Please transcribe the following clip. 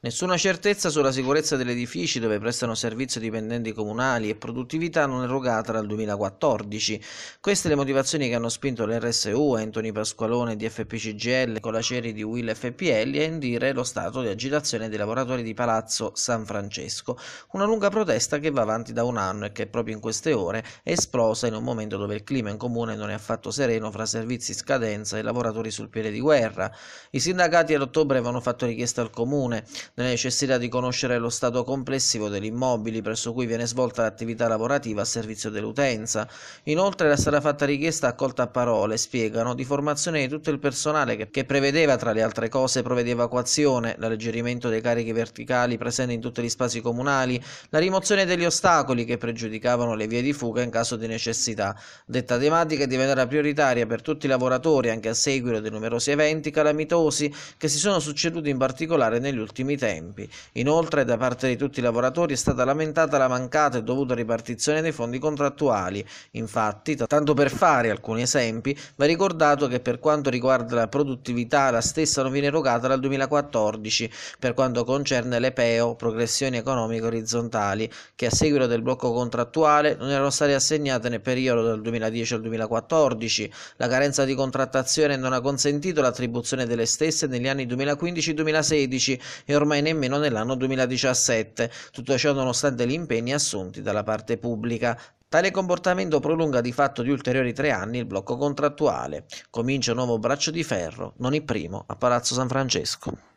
Nessuna certezza sulla sicurezza degli edifici dove prestano servizio dipendenti comunali e produttività non erogata dal 2014. Queste le motivazioni che hanno spinto l'RSU, Anthony Pasqualone di FPCGL, Colaceri di Will FPL a indire lo stato di agitazione dei lavoratori di Palazzo San Francesco. Una lunga protesta che va avanti da un anno e che proprio in queste ore è esplosa in un momento dove il clima in comune non è affatto sereno fra servizi scadenza e lavoratori sul piede di guerra. I sindacati ad ottobre avevano fatto richiesta al comune nella necessità di conoscere lo stato complessivo degli immobili presso cui viene svolta l'attività lavorativa a servizio dell'utenza. Inoltre era stata fatta richiesta accolta a parole, spiegano, di formazione di tutto il personale che, che prevedeva tra le altre cose prove di evacuazione, l'alleggerimento dei carichi verticali presenti in tutti gli spazi comunali, la rimozione degli ostacoli che pregiudicavano le vie di fuga in caso di necessità. Detta tematica diventerà prioritaria per tutti i lavoratori anche a seguito dei numerosi eventi calamitosi che si sono succeduti in particolare negli ultimi tempi. Inoltre, da parte di tutti i lavoratori è stata lamentata la mancata e dovuta ripartizione dei fondi contrattuali. Infatti, tanto per fare alcuni esempi, va ricordato che per quanto riguarda la produttività la stessa non viene erogata dal 2014 per quanto concerne le PEO, progressioni economiche orizzontali, che a seguito del blocco contrattuale non erano state assegnate nel periodo dal 2010 al 2014. La carenza di contrattazione non ha consentito l'attribuzione delle stesse negli anni 2015-2016 e ormai ormai nemmeno nell'anno 2017, tutto ciò nonostante gli impegni assunti dalla parte pubblica. Tale comportamento prolunga di fatto di ulteriori tre anni il blocco contrattuale. Comincia un nuovo braccio di ferro, non il primo, a Palazzo San Francesco.